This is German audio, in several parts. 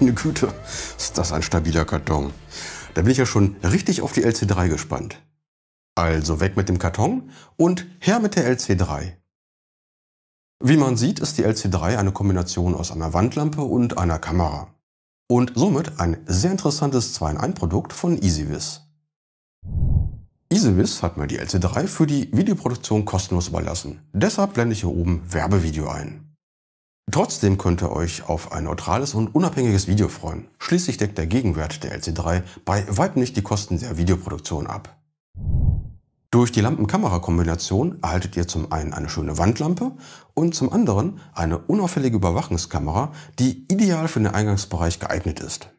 Meine Güte, ist das ein stabiler Karton. Da bin ich ja schon richtig auf die LC3 gespannt. Also weg mit dem Karton und her mit der LC3. Wie man sieht, ist die LC3 eine Kombination aus einer Wandlampe und einer Kamera. Und somit ein sehr interessantes 2-in-1-Produkt von EasyWiz. EasyWiz hat mir die LC3 für die Videoproduktion kostenlos überlassen. Deshalb blende ich hier oben Werbevideo ein. Trotzdem könnt ihr euch auf ein neutrales und unabhängiges Video freuen. Schließlich deckt der Gegenwert der LC3 bei weitem nicht die Kosten der Videoproduktion ab. Durch die lampen kamera kombination erhaltet ihr zum einen eine schöne Wandlampe und zum anderen eine unauffällige Überwachungskamera, die ideal für den Eingangsbereich geeignet ist.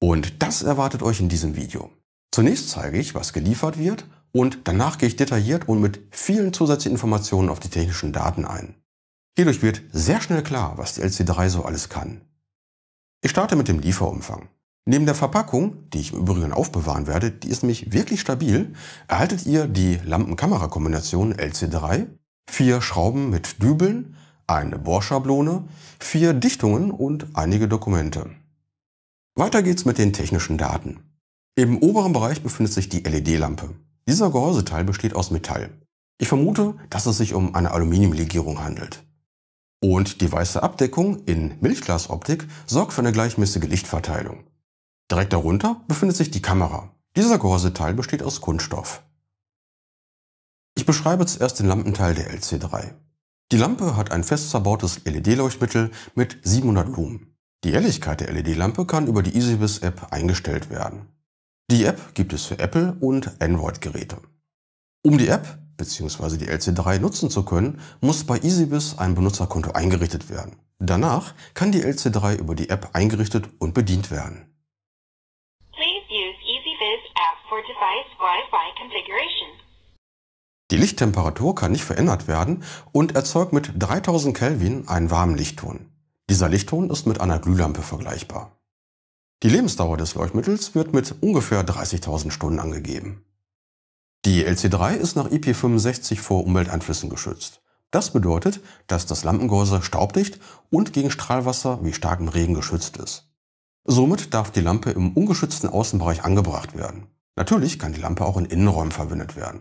Und das erwartet euch in diesem Video. Zunächst zeige ich, was geliefert wird und danach gehe ich detailliert und mit vielen zusätzlichen Informationen auf die technischen Daten ein. Hierdurch wird sehr schnell klar, was die LC3 so alles kann. Ich starte mit dem Lieferumfang. Neben der Verpackung, die ich im Übrigen aufbewahren werde, die ist nämlich wirklich stabil, erhaltet ihr die Lampenkamerakombination LC3, vier Schrauben mit Dübeln, eine Bohrschablone, vier Dichtungen und einige Dokumente. Weiter geht's mit den technischen Daten. Im oberen Bereich befindet sich die LED-Lampe. Dieser Gehäuseteil besteht aus Metall. Ich vermute, dass es sich um eine Aluminiumlegierung handelt. Und die weiße Abdeckung in Milchglasoptik sorgt für eine gleichmäßige Lichtverteilung. Direkt darunter befindet sich die Kamera. Dieser Gehäuseteil besteht aus Kunststoff. Ich beschreibe zuerst den Lampenteil der LC3. Die Lampe hat ein fest verbautes LED-Leuchtmittel mit 700 Lumen. Die Helligkeit der LED-Lampe kann über die EasyBiz-App eingestellt werden. Die App gibt es für Apple- und Android-Geräte. Um die App bzw. die LC3 nutzen zu können, muss bei EasyBiz ein Benutzerkonto eingerichtet werden. Danach kann die LC3 über die App eingerichtet und bedient werden. Die Lichttemperatur kann nicht verändert werden und erzeugt mit 3000 Kelvin einen warmen Lichtton. Dieser Lichtton ist mit einer Glühlampe vergleichbar. Die Lebensdauer des Leuchtmittels wird mit ungefähr 30.000 Stunden angegeben. Die LC3 ist nach IP65 vor Umwelteinflüssen geschützt. Das bedeutet, dass das Lampengehäuse staubdicht und gegen Strahlwasser wie starkem Regen geschützt ist. Somit darf die Lampe im ungeschützten Außenbereich angebracht werden. Natürlich kann die Lampe auch in Innenräumen verwendet werden.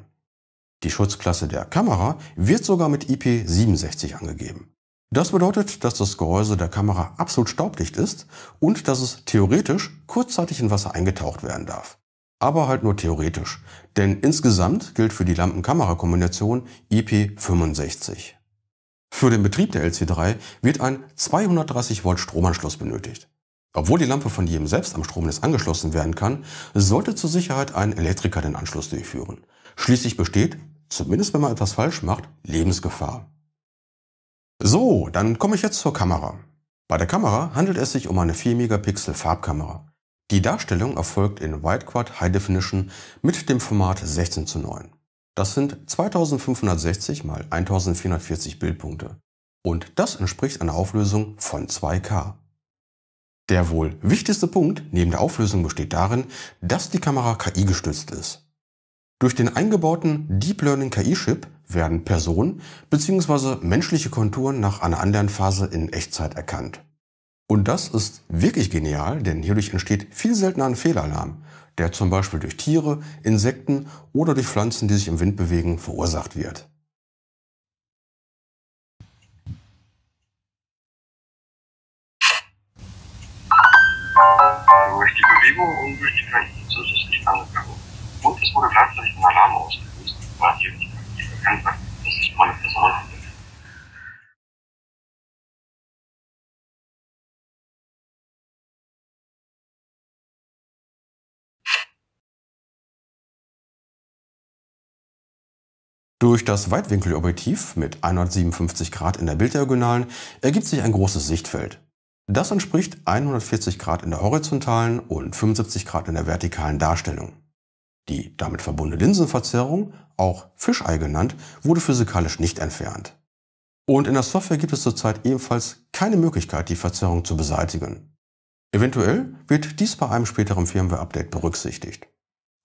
Die Schutzklasse der Kamera wird sogar mit IP67 angegeben. Das bedeutet, dass das Gehäuse der Kamera absolut staubdicht ist und dass es theoretisch kurzzeitig in Wasser eingetaucht werden darf aber halt nur theoretisch. Denn insgesamt gilt für die Lampenkamerakombination IP65. Für den Betrieb der LC3 wird ein 230 Volt Stromanschluss benötigt. Obwohl die Lampe von jedem selbst am Stromnetz angeschlossen werden kann, sollte zur Sicherheit ein Elektriker den Anschluss durchführen. Schließlich besteht, zumindest wenn man etwas falsch macht, Lebensgefahr. So, dann komme ich jetzt zur Kamera. Bei der Kamera handelt es sich um eine 4 Megapixel Farbkamera. Die Darstellung erfolgt in Widequad High Definition mit dem Format 16 zu 9. Das sind 2560 mal 1440 Bildpunkte. Und das entspricht einer Auflösung von 2K. Der wohl wichtigste Punkt neben der Auflösung besteht darin, dass die Kamera KI gestützt ist. Durch den eingebauten Deep Learning KI-Chip werden Personen bzw. menschliche Konturen nach einer anderen Phase in Echtzeit erkannt. Und das ist wirklich genial, denn hierdurch entsteht viel seltener ein Fehlalarm, der zum Beispiel durch Tiere, Insekten oder durch Pflanzen, die sich im Wind bewegen, verursacht wird. Durch die Bewegung und durch die KI ist es nicht angegangen. Und es wurde gleichzeitig ein Alarm ausgelöst, weil hier nicht aktiv erkannt hat, dass sich meine Person Durch das Weitwinkelobjektiv mit 157 Grad in der Bilddiagonalen ergibt sich ein großes Sichtfeld. Das entspricht 140 Grad in der horizontalen und 75 Grad in der vertikalen Darstellung. Die damit verbundene Linsenverzerrung, auch Fischei genannt, wurde physikalisch nicht entfernt. Und in der Software gibt es zurzeit ebenfalls keine Möglichkeit, die Verzerrung zu beseitigen. Eventuell wird dies bei einem späteren Firmware-Update berücksichtigt.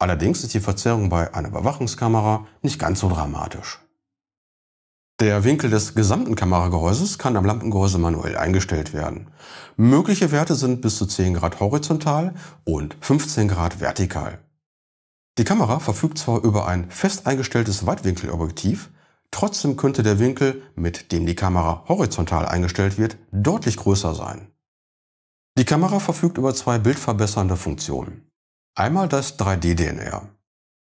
Allerdings ist die Verzerrung bei einer Überwachungskamera nicht ganz so dramatisch. Der Winkel des gesamten Kameragehäuses kann am Lampengehäuse manuell eingestellt werden. Mögliche Werte sind bis zu 10 Grad horizontal und 15 Grad vertikal. Die Kamera verfügt zwar über ein fest eingestelltes Weitwinkelobjektiv, trotzdem könnte der Winkel, mit dem die Kamera horizontal eingestellt wird, deutlich größer sein. Die Kamera verfügt über zwei bildverbessernde Funktionen. Einmal das 3D-DNR.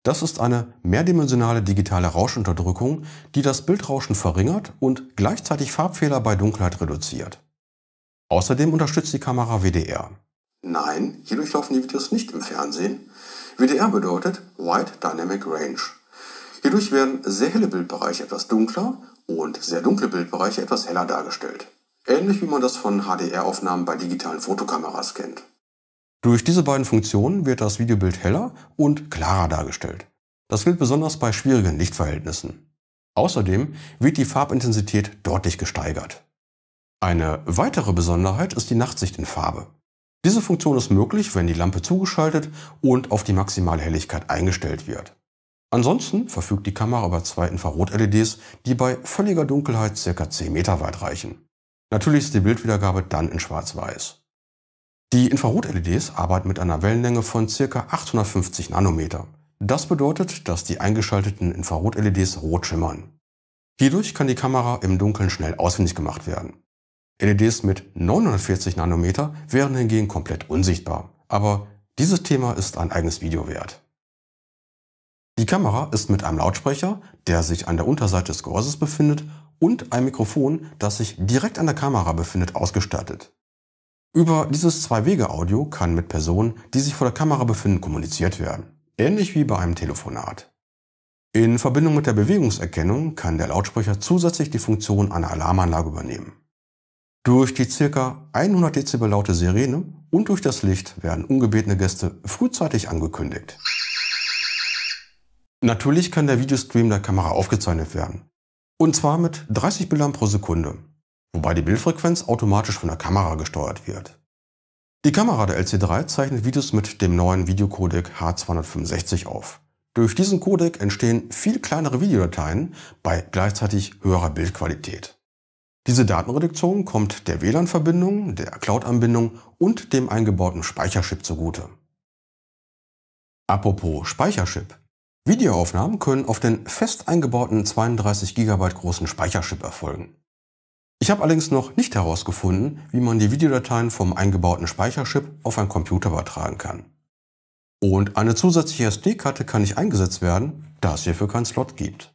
Das ist eine mehrdimensionale digitale Rauschunterdrückung, die das Bildrauschen verringert und gleichzeitig Farbfehler bei Dunkelheit reduziert. Außerdem unterstützt die Kamera WDR. Nein, hierdurch laufen die Videos nicht im Fernsehen. WDR bedeutet Wide Dynamic Range. Hierdurch werden sehr helle Bildbereiche etwas dunkler und sehr dunkle Bildbereiche etwas heller dargestellt. Ähnlich wie man das von HDR-Aufnahmen bei digitalen Fotokameras kennt. Durch diese beiden Funktionen wird das Videobild heller und klarer dargestellt. Das gilt besonders bei schwierigen Lichtverhältnissen. Außerdem wird die Farbintensität deutlich gesteigert. Eine weitere Besonderheit ist die Nachtsicht in Farbe. Diese Funktion ist möglich, wenn die Lampe zugeschaltet und auf die maximale Helligkeit eingestellt wird. Ansonsten verfügt die Kamera über zwei Infrarot-LEDs, die bei völliger Dunkelheit ca. 10 Meter weit reichen. Natürlich ist die Bildwiedergabe dann in Schwarz-Weiß. Die Infrarot-LEDs arbeiten mit einer Wellenlänge von ca. 850 Nanometer. Das bedeutet, dass die eingeschalteten Infrarot-LEDs rot schimmern. Hierdurch kann die Kamera im Dunkeln schnell ausfindig gemacht werden. LEDs mit 940 Nanometer wären hingegen komplett unsichtbar. Aber dieses Thema ist ein eigenes Video wert. Die Kamera ist mit einem Lautsprecher, der sich an der Unterseite des Gehäuses befindet, und einem Mikrofon, das sich direkt an der Kamera befindet, ausgestattet. Über dieses Zwei-Wege-Audio kann mit Personen, die sich vor der Kamera befinden, kommuniziert werden. Ähnlich wie bei einem Telefonat. In Verbindung mit der Bewegungserkennung kann der Lautsprecher zusätzlich die Funktion einer Alarmanlage übernehmen. Durch die ca. 100 Dezibel laute Sirene und durch das Licht werden ungebetene Gäste frühzeitig angekündigt. Natürlich kann der Videostream der Kamera aufgezeichnet werden. Und zwar mit 30 Bildern pro Sekunde wobei die Bildfrequenz automatisch von der Kamera gesteuert wird. Die Kamera der LC3 zeichnet Videos mit dem neuen Videocodec H265 auf. Durch diesen Codec entstehen viel kleinere Videodateien bei gleichzeitig höherer Bildqualität. Diese Datenreduktion kommt der WLAN-Verbindung, der Cloud-Anbindung und dem eingebauten Speicherchip zugute. Apropos Speicherchip. Videoaufnahmen können auf den fest eingebauten 32 GB großen Speicherchip erfolgen. Ich habe allerdings noch nicht herausgefunden, wie man die Videodateien vom eingebauten Speicherchip auf einen Computer übertragen kann. Und eine zusätzliche SD-Karte kann nicht eingesetzt werden, da es hierfür keinen Slot gibt.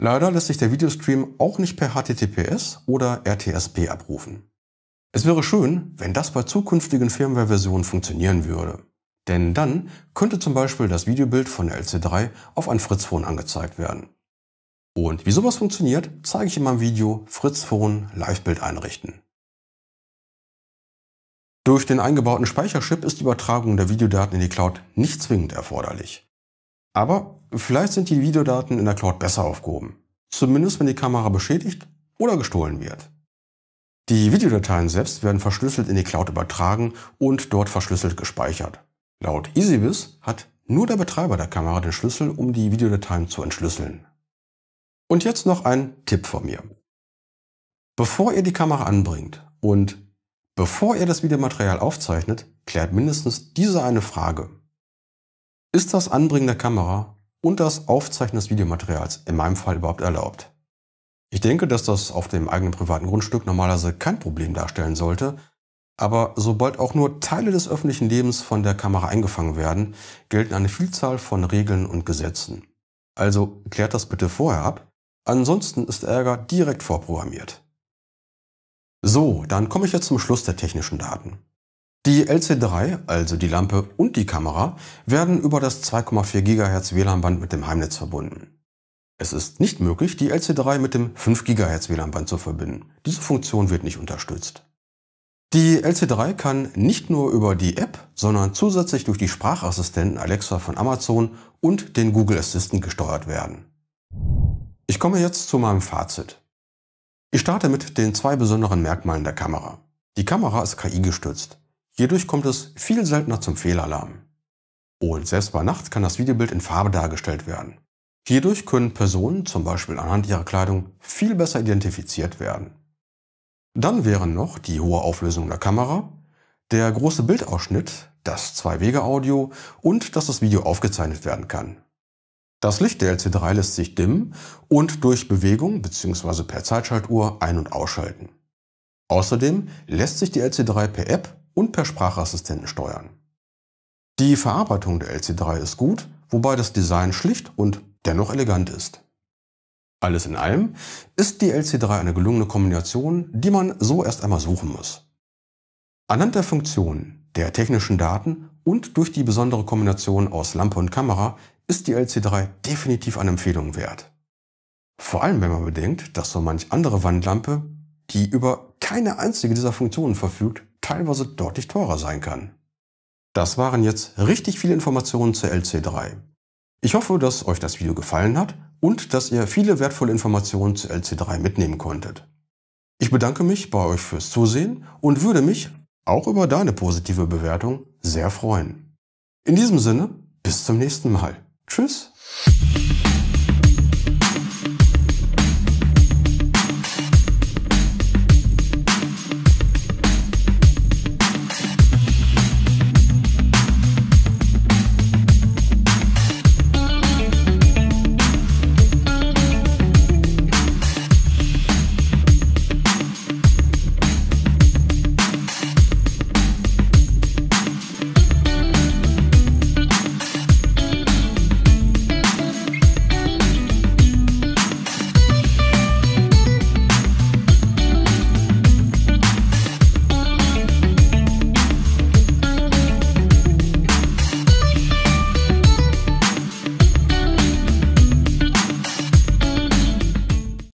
Leider lässt sich der Videostream auch nicht per HTTPS oder RTSP abrufen. Es wäre schön, wenn das bei zukünftigen Firmware-Versionen funktionieren würde. Denn dann könnte zum Beispiel das Videobild von der LC3 auf ein Fritzphone angezeigt werden. Und wie sowas funktioniert, zeige ich in meinem Video Fritz Phone Livebild einrichten. Durch den eingebauten Speicherchip ist die Übertragung der Videodaten in die Cloud nicht zwingend erforderlich. Aber vielleicht sind die Videodaten in der Cloud besser aufgehoben. Zumindest wenn die Kamera beschädigt oder gestohlen wird. Die Videodateien selbst werden verschlüsselt in die Cloud übertragen und dort verschlüsselt gespeichert. Laut EasyBIS hat nur der Betreiber der Kamera den Schlüssel, um die Videodateien zu entschlüsseln. Und jetzt noch ein Tipp von mir. Bevor ihr die Kamera anbringt und bevor ihr das Videomaterial aufzeichnet, klärt mindestens diese eine Frage. Ist das Anbringen der Kamera und das Aufzeichnen des Videomaterials in meinem Fall überhaupt erlaubt? Ich denke, dass das auf dem eigenen privaten Grundstück normalerweise kein Problem darstellen sollte, aber sobald auch nur Teile des öffentlichen Lebens von der Kamera eingefangen werden, gelten eine Vielzahl von Regeln und Gesetzen. Also klärt das bitte vorher ab Ansonsten ist Ärger direkt vorprogrammiert. So, dann komme ich jetzt zum Schluss der technischen Daten. Die LC3, also die Lampe und die Kamera, werden über das 2,4 GHz WLAN-Band mit dem Heimnetz verbunden. Es ist nicht möglich, die LC3 mit dem 5 GHz WLAN-Band zu verbinden. Diese Funktion wird nicht unterstützt. Die LC3 kann nicht nur über die App, sondern zusätzlich durch die Sprachassistenten Alexa von Amazon und den Google Assistant gesteuert werden. Ich komme jetzt zu meinem Fazit. Ich starte mit den zwei besonderen Merkmalen der Kamera. Die Kamera ist KI-gestützt. Hierdurch kommt es viel seltener zum Fehlalarm. Und selbst bei Nacht kann das Videobild in Farbe dargestellt werden. Hierdurch können Personen zum Beispiel anhand ihrer Kleidung viel besser identifiziert werden. Dann wären noch die hohe Auflösung der Kamera, der große Bildausschnitt, das Zwei-Wege-Audio und dass das Video aufgezeichnet werden kann. Das Licht der LC3 lässt sich dimmen und durch Bewegung bzw. per Zeitschaltuhr ein- und ausschalten. Außerdem lässt sich die LC3 per App und per Sprachassistenten steuern. Die Verarbeitung der LC3 ist gut, wobei das Design schlicht und dennoch elegant ist. Alles in allem ist die LC3 eine gelungene Kombination, die man so erst einmal suchen muss. Anhand der Funktionen, der technischen Daten und durch die besondere Kombination aus Lampe und Kamera ist die LC3 definitiv eine Empfehlung wert. Vor allem, wenn man bedenkt, dass so manch andere Wandlampe, die über keine einzige dieser Funktionen verfügt, teilweise deutlich teurer sein kann. Das waren jetzt richtig viele Informationen zur LC3. Ich hoffe, dass euch das Video gefallen hat und dass ihr viele wertvolle Informationen zur LC3 mitnehmen konntet. Ich bedanke mich bei euch fürs Zusehen und würde mich auch über deine positive Bewertung sehr freuen. In diesem Sinne, bis zum nächsten Mal. Tschüss.